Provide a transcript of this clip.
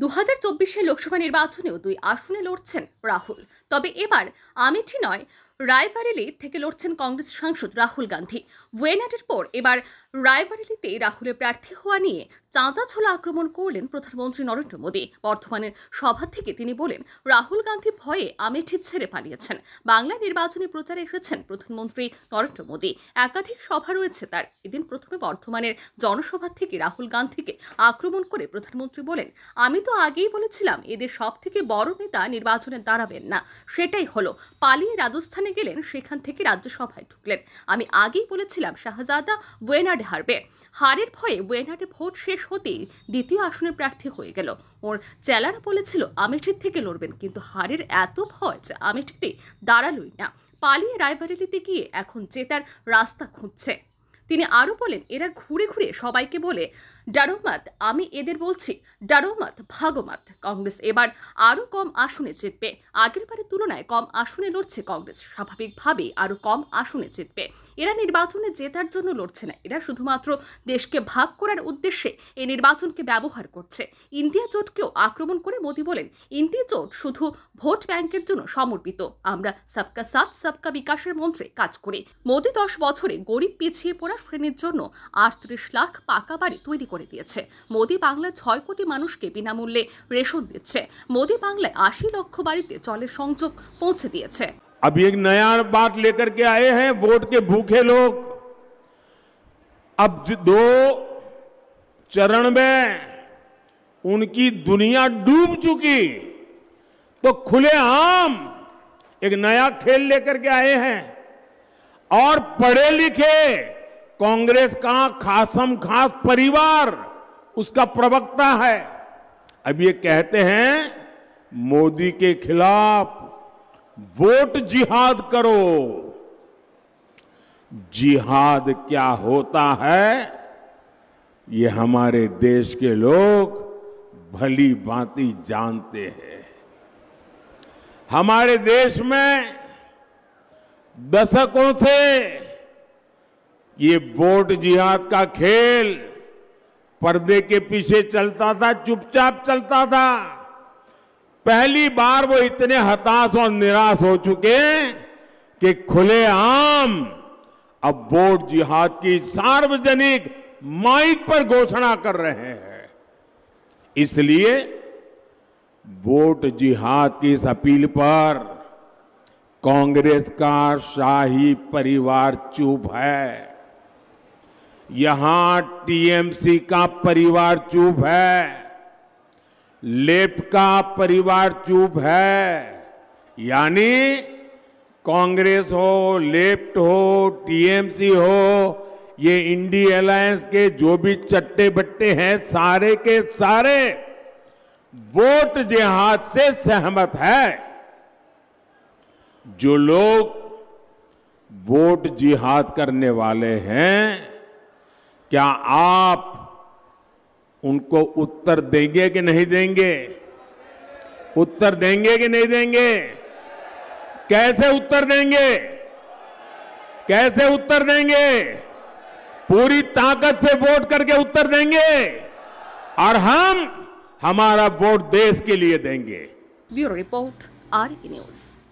দু হাজার চব্বিশের লোকসভা নির্বাচনেও দুই আসনে লড়ছেন রাহুল তবে এবার আমেঠি নয় রায়বারেলি থেকে লড়ছেন কংগ্রেস সাংসদ রাহুল গান্ধী ওয়েনাটের পর এবার রায়বারেলিতে রাহুলের প্রার্থী হওয়া নিয়ে চাঁচা ছোলা আক্রমণ করলেন প্রধানমন্ত্রী নরেন্দ্র মোদী বর্ধমানের সভা থেকে তিনি বলেন রাহুল গান্ধী ভয়ে আমেঠি ছেড়ে পালিয়েছেন বাংলা নির্বাচনী প্রচারে এসেছেন প্রধানমন্ত্রী নরেন্দ্র মোদী একাধিক সভা রয়েছে তার এদিন প্রথমে বর্ধমানের জনসভা থেকে রাহুল গান্ধীকে আক্রমণ করে প্রধানমন্ত্রী বলেন আমি তো আগেই বলেছিলাম এদের সব থেকে বড় নেতা নির্বাচনে দাঁড়াবেন না সেটাই হলো পালিয়ে রাজস্থান যেখানে গেলেন সেখান থেকে রাজ্যসভায় ঢুকলেন আমি আগেই বলেছিলাম শাহজাদা ওয়েনাডে হারবে হারের ভয়ে ওয়েনাডে ভোট শেষ হতেই দ্বিতীয় আসনের প্রার্থী হয়ে গেল ওর চেলারা বলেছিল আমেঠির থেকে লড়বেন কিন্তু হারের এত ভয় যে আমেঠিতে দাঁড়ালই না পালিয়ে রায়বারেলিতে গিয়ে এখন জেতার রাস্তা খুঁজছে তিনি আরও বলেন এরা ঘুরে ঘুরে সবাইকে বলে ডারোমাত আমি এদের বলছি ডারোমাত ভাগমাত কংগ্রেস এবার আরও কম আসনে জিতবে আগের বারের তুলনায় কম আসনে লড়ছে কংগ্রেস স্বাভাবিকভাবেই আরও কম আসনে জিতবে এরা নির্বাচনে জেতার জন্য লড়ছে না এরা শুধুমাত্র দেশকে ভাগ করার উদ্দেশ্যে এই নির্বাচনকে ব্যবহার করছে ইন্ডিয়া জোটকেও আক্রমণ করে মোদি বলেন ইন্ডিয়া জোট শুধু ভোট ব্যাংকের জন্য সমর্পিত আমরা সবকা সাথ সবকা বিকাশের মন্ত্রে কাজ করি মোদি দশ বছরে গরিব পিছিয়ে পড়া শ্রেণীর জন্য আটত্রিশ লাখ পাকা বাড়ি তৈরি मोदी দিয়েছে মোদি मानुष के কোটি মানুষকে বিনামূল্যে রেশন দিচ্ছে মোদি বাংলায় আশি লক্ষ বাড়িতে জলের সংযোগ পৌঁছে एक नया बात लेकर के आए हैं वोट के भूखे लोग अब दो चरण में उनकी दुनिया डूब चुकी तो खुले आम एक नया खेल लेकर के आए हैं और पढ़े लिखे कांग्रेस का खासम खास परिवार उसका प्रवक्ता है अब ये कहते हैं मोदी के खिलाफ वोट जिहाद करो जिहाद क्या होता है ये हमारे देश के लोग भली भांति जानते हैं हमारे देश में दशकों से ये वोट जिहाद का खेल पर्दे के पीछे चलता था चुपचाप चलता था पहली बार वो इतने हताश और निराश हो चुके कि खुले आम अब वोट जिहाद की सार्वजनिक माइक पर घोषणा कर रहे हैं इसलिए वोट जिहाद की इस अपील पर कांग्रेस का शाही परिवार चुप है यहां टीएमसी का परिवार चूप है लेप का परिवार चूप है यानी कांग्रेस हो लेफ्ट हो टीएमसी हो ये इंडी अलायंस के जो भी चट्टे बट्टे हैं सारे के सारे वोट जिहाद से सहमत है जो लोग वोट जिहाद करने वाले हैं क्या आप उनको उत्तर देंगे कि नहीं देंगे उत्तर देंगे कि नहीं देंगे कैसे उत्तर देंगे कैसे उत्तर देंगे पूरी ताकत से वोट करके उत्तर देंगे और हम हमारा वोट देश के लिए देंगे ब्यूरो रिपोर्ट आर न्यूज